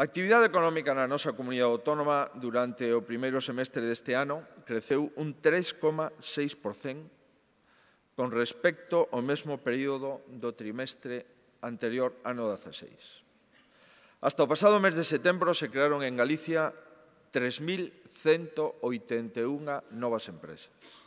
A actividade económica na nosa comunidade autónoma durante o primeiro semestre deste ano creceu un 3,6% con respecto ao mesmo período do trimestre anterior ano 16. Hasta o pasado mes de setembro se crearon en Galicia 3.181 novas empresas.